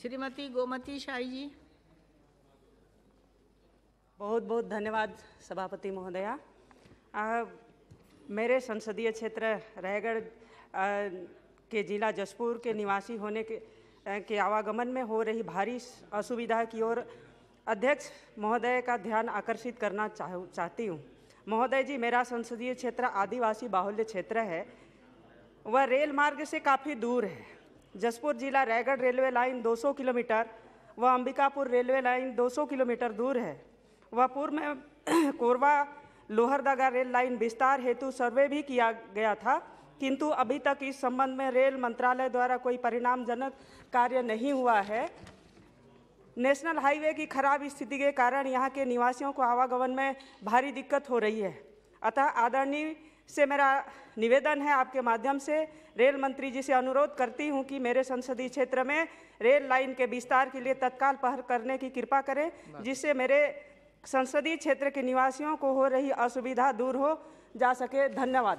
श्रीमती गोमती शाही जी बहुत बहुत धन्यवाद सभापति महोदया मेरे संसदीय क्षेत्र रायगढ़ के जिला जसपुर के निवासी होने के के आवागमन में हो रही भारी असुविधा की ओर अध्यक्ष महोदय का ध्यान आकर्षित करना चाह चाहती हूँ महोदय जी मेरा संसदीय क्षेत्र आदिवासी बाहुल्य क्षेत्र है वह रेल मार्ग से काफ़ी दूर है जसपुर जिला रायगढ़ रेलवे लाइन 200 किलोमीटर व अंबिकापुर रेलवे लाइन 200 किलोमीटर दूर है व पूर्व में कोरबा लोहरदगा रेल लाइन विस्तार हेतु सर्वे भी किया गया था किंतु अभी तक इस संबंध में रेल मंत्रालय द्वारा कोई परिणामजनक कार्य नहीं हुआ है नेशनल हाईवे की खराब स्थिति के कारण यहाँ के निवासियों को आवागमन में भारी दिक्कत हो रही है अतः आदरणीय से मेरा निवेदन है आपके माध्यम से रेल मंत्री जी से अनुरोध करती हूं कि मेरे संसदीय क्षेत्र में रेल लाइन के विस्तार के लिए तत्काल पहल करने की कृपा करें जिससे मेरे संसदीय क्षेत्र के निवासियों को हो रही असुविधा दूर हो जा सके धन्यवाद